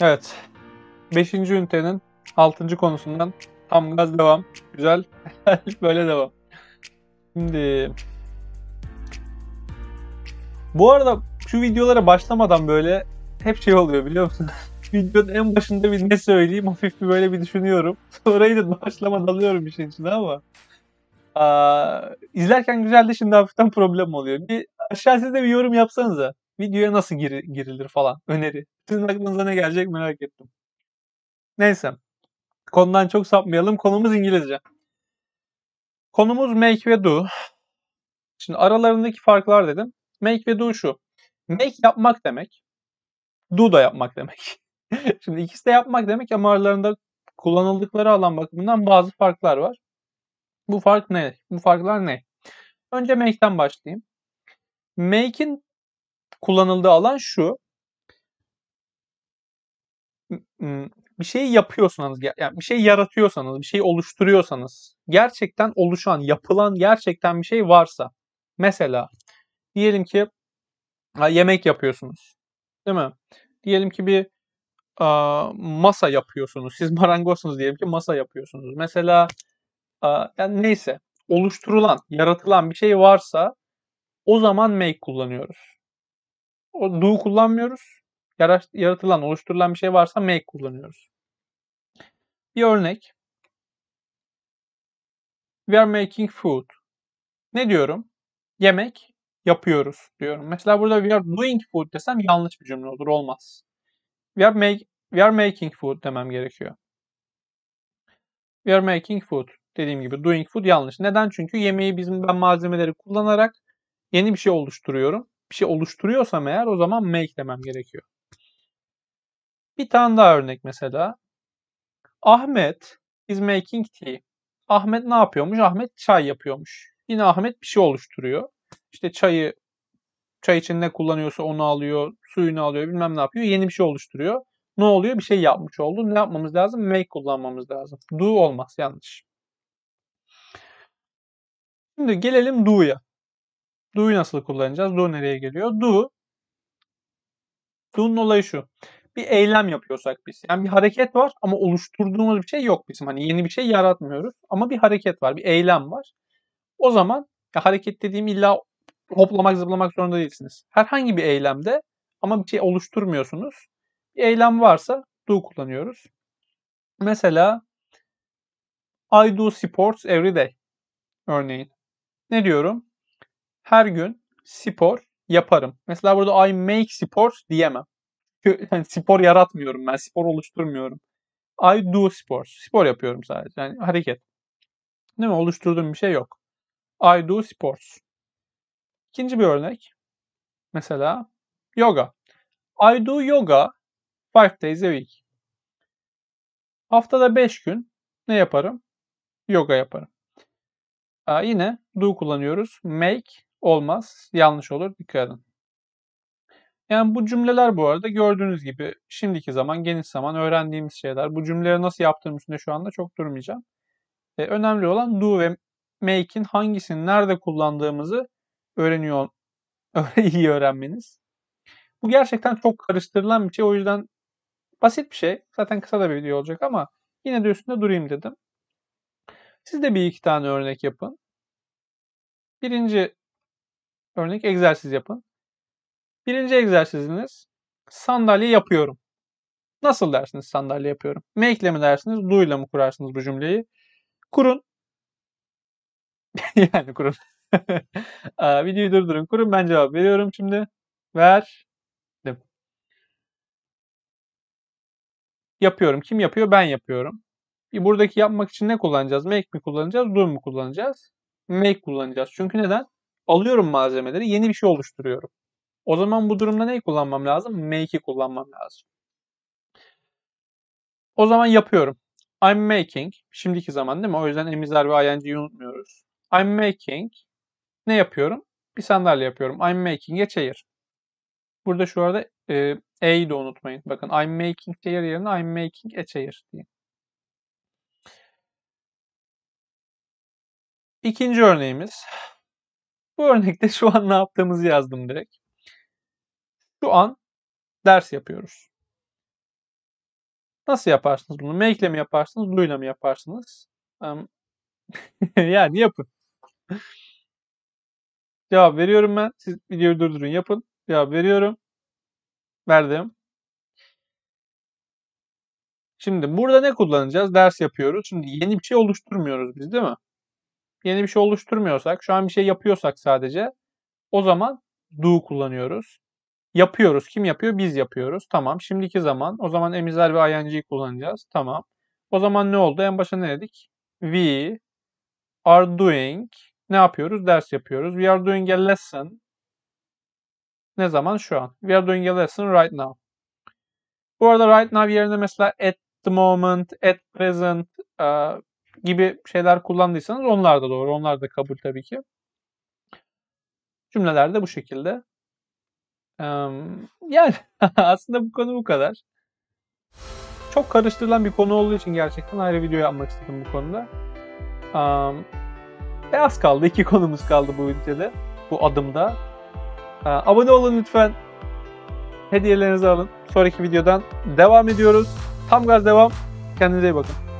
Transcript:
Evet. Beşinci ünitenin altıncı konusundan tam gaz devam. Güzel. Böyle devam. Şimdi bu arada şu videolara başlamadan böyle hep şey oluyor biliyor musun? Videonun en başında bir ne söyleyeyim hafif bir böyle bir düşünüyorum. Sonrayı da başlamadan alıyorum işin içine ama. Aa, izlerken güzeldi şimdi hafiften problem oluyor. Bir aşağı siz de bir yorum yapsanıza videoya nasıl gir- girilir falan öneri. Sizin aklınıza ne gelecek merak ettim. Neyse. Konudan çok sapmayalım. Konumuz İngilizce. Konumuz make ve do. Şimdi aralarındaki farklar dedim. Make ve do şu. Make yapmak demek. Do da yapmak demek. Şimdi ikisi de yapmak demek ama aralarında kullanıldıkları alan bakımından bazı farklar var. Bu fark ne? Bu farklar ne? Önce make'ten başlayayım. Make'in kullanıldığı alan şu. Bir şey yapıyorsanız, yani bir şey yaratıyorsanız, bir şey oluşturuyorsanız, gerçekten oluşan, yapılan gerçekten bir şey varsa. Mesela diyelim ki yemek yapıyorsunuz. Değil mi? Diyelim ki bir masa yapıyorsunuz. Siz marangozsunuz diyelim ki masa yapıyorsunuz. Mesela yani neyse oluşturulan, yaratılan bir şey varsa o zaman make kullanıyoruz o do kullanmıyoruz. Yaratılan, oluşturulan bir şey varsa make kullanıyoruz. Bir örnek. We are making food. Ne diyorum? Yemek yapıyoruz diyorum. Mesela burada we are doing food desem yanlış bir cümle olur. Olmaz. We are, make, we are making food demem gerekiyor. We are making food. Dediğim gibi doing food yanlış. Neden? Çünkü yemeği bizim ben malzemeleri kullanarak yeni bir şey oluşturuyorum bir şey oluşturuyorsam eğer o zaman make demem gerekiyor. Bir tane daha örnek mesela. Ahmet is making tea. Ahmet ne yapıyormuş? Ahmet çay yapıyormuş. Yine Ahmet bir şey oluşturuyor. İşte çayı çay için ne kullanıyorsa onu alıyor, suyunu alıyor, bilmem ne yapıyor. Yeni bir şey oluşturuyor. Ne oluyor? Bir şey yapmış oldu. Ne yapmamız lazım? Make kullanmamız lazım. Do olmaz. Yanlış. Şimdi gelelim do'ya do'yu nasıl kullanacağız? Do nereye geliyor? Do. Do'nun olayı şu. Bir eylem yapıyorsak biz. Yani bir hareket var ama oluşturduğumuz bir şey yok bizim. Hani yeni bir şey yaratmıyoruz ama bir hareket var, bir eylem var. O zaman ya hareket dediğim illa hoplamak, zıplamak zorunda değilsiniz. Herhangi bir eylemde ama bir şey oluşturmuyorsunuz. Bir eylem varsa do kullanıyoruz. Mesela I do sports every day örneğin. Ne diyorum? her gün spor yaparım. Mesela burada I make spor diyemem. Çünkü yani spor yaratmıyorum ben. Spor oluşturmuyorum. I do sports. Spor yapıyorum sadece. Yani hareket. Değil mi? Oluşturduğum bir şey yok. I do sports. İkinci bir örnek. Mesela yoga. I do yoga five days a week. Haftada beş gün ne yaparım? Yoga yaparım. Ee, yine do kullanıyoruz. Make olmaz. Yanlış olur. Dikkat edin. Yani bu cümleler bu arada gördüğünüz gibi şimdiki zaman, geniş zaman öğrendiğimiz şeyler. Bu cümleleri nasıl yaptığım üstünde şu anda çok durmayacağım. E, önemli olan do ve make'in hangisini nerede kullandığımızı öğreniyor, iyi öğrenmeniz. Bu gerçekten çok karıştırılan bir şey. O yüzden basit bir şey. Zaten kısa da bir video olacak ama yine de üstünde durayım dedim. Siz de bir iki tane örnek yapın. Birinci örnek egzersiz yapın. Birinci egzersiziniz sandalye yapıyorum. Nasıl dersiniz sandalye yapıyorum? makele mi dersiniz? Do mı kurarsınız bu cümleyi? Kurun. yani kurun. Videoyu durdurun. Kurun ben cevap veriyorum şimdi. Ver. Yapıyorum. Kim yapıyor? Ben yapıyorum. E, buradaki yapmak için ne kullanacağız? Make mi kullanacağız? Do mu kullanacağız? Make kullanacağız. Çünkü neden? alıyorum malzemeleri yeni bir şey oluşturuyorum. O zaman bu durumda neyi kullanmam lazım? Make'i kullanmam lazım. O zaman yapıyorum. I'm making. Şimdiki zaman değil mi? O yüzden emizler ve ing'yi unutmuyoruz. I'm making. Ne yapıyorum? Bir sandalye yapıyorum. I'm making'e chair. Burada şu arada e, A'yı da unutmayın. Bakın I'm making chair yerine I'm making a chair diyeyim. İkinci örneğimiz bu örnekte şu an ne yaptığımızı yazdım direkt. Şu an ders yapıyoruz. Nasıl yaparsınız bunu? Make ile mi yaparsınız? Do ile mi yaparsınız? yani yapın. Cevap veriyorum ben. Siz videoyu durdurun yapın. Cevap veriyorum. Verdim. Şimdi burada ne kullanacağız? Ders yapıyoruz. Şimdi yeni bir şey oluşturmuyoruz biz değil mi? yeni bir şey oluşturmuyorsak, şu an bir şey yapıyorsak sadece o zaman do kullanıyoruz. Yapıyoruz. Kim yapıyor? Biz yapıyoruz. Tamam. Şimdiki zaman. O zaman emizler ve ing'yi kullanacağız. Tamam. O zaman ne oldu? En başa ne dedik? We are doing ne yapıyoruz? Ders yapıyoruz. We are doing a lesson. Ne zaman? Şu an. We are doing a lesson right now. Bu arada right now yerine mesela at the moment, at present, uh, gibi şeyler kullandıysanız onlar da doğru. Onlar da kabul tabii ki. Cümleler de bu şekilde. Yani aslında bu konu bu kadar. Çok karıştırılan bir konu olduğu için gerçekten ayrı video yapmak istedim bu konuda. Ve az kaldı. iki konumuz kaldı bu videoda. Bu adımda. Abone olun lütfen. Hediyelerinizi alın. Sonraki videodan devam ediyoruz. Tam gaz devam. Kendinize iyi bakın.